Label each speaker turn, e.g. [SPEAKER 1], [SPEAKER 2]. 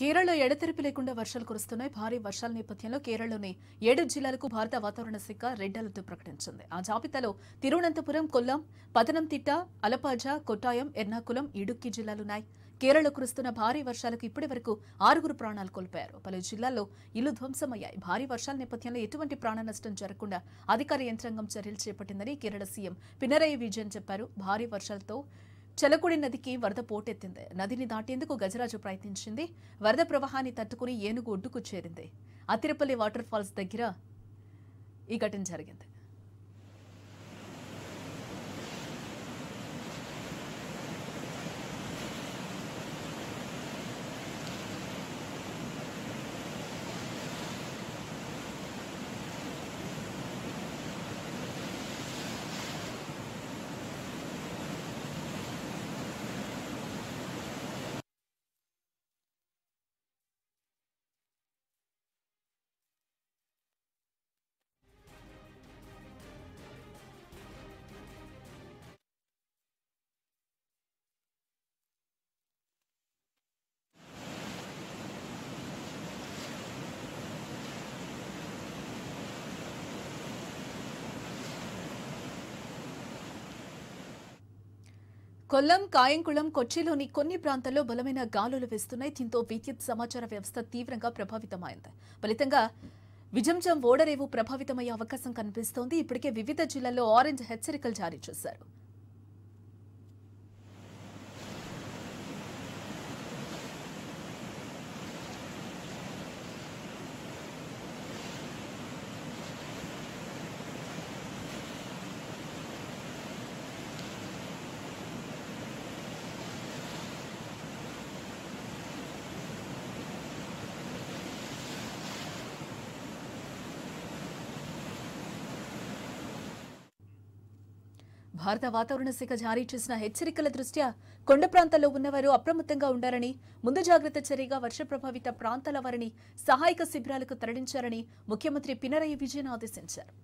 [SPEAKER 1] కేరళలో ఎడతెరిపి లేకుండా వర్షాలు కురుస్తున్నాయి భారీ వర్షాల నేపథ్యంలో కేరళలోని ఏడు జిల్లాలకు భారత వాతావరణ శాఖ రెడ్ అలర్ట్ ప్రకటించింది ఆ జాబితాలో తిరువనంతపురం కొల్లం పతనంతిట్ట అలపాజ కొట్టాయం ఎర్నాకులం ఇడుక్కి జిల్లాలున్నాయి కేరళ కురుస్తున్న భారీ వర్షాలకు ఇప్పటి వరకు ఆరుగురు ప్రాణాలు కోల్పోయారు పలు జిల్లాల్లో ఇల్లు ధ్వంసమయ్యాయి భారీ వర్షాల నేపథ్యంలో ఎటువంటి ప్రాణ నష్టం జరగకుండా అధికార యంత్రాంగం చర్యలు చేపట్టిందని కేరళ సీఎం పినరయ్య విజయన్ చెప్పారు భారీ వర్షాలతో చెలకుడి నదికి వరద పోటెత్తింది నదిని దాటేందుకు గజరాజు ప్రయత్నించింది వరద ప్రవాహాన్ని తట్టుకుని ఏనుగు ఒడ్డుకు చేరింది అతిరపల్లి వాటర్ ఫాల్స్ దగ్గర ఈ ఘటన జరిగింది కొల్లం కాయంకుళం కొచ్చిలోని కొన్ని ప్రాంతాల్లో బలమైన గాలులు వేస్తున్నాయి దీంతో విద్యుత్ సమాచార వ్యవస్థ తీవ్రంగా ప్రభావితమైంది ఫలితంగా విజంజం ఓడరేవు ప్రభావితమయ్యే అవకాశం కనిపిస్తోంది ఇప్పటికే వివిధ జిల్లాల్లో ఆరెంజ్ హెచ్చరికలు జారీ చేశారు భారత వాతావరణ శాఖ జారీ చేసిన హెచ్చరికల దృష్ట్యా కొండ ప్రాంతాల్లో ఉన్నవారు అప్రమత్తంగా ఉండాలని ముందు జాగ్రత్త చర్యగా వర్ష ప్రభావిత ప్రాంతాల వారిని సహాయక శిబిరాలకు తరలించారని ముఖ్యమంత్రి పినరయి విజయన్ ఆదేశించారు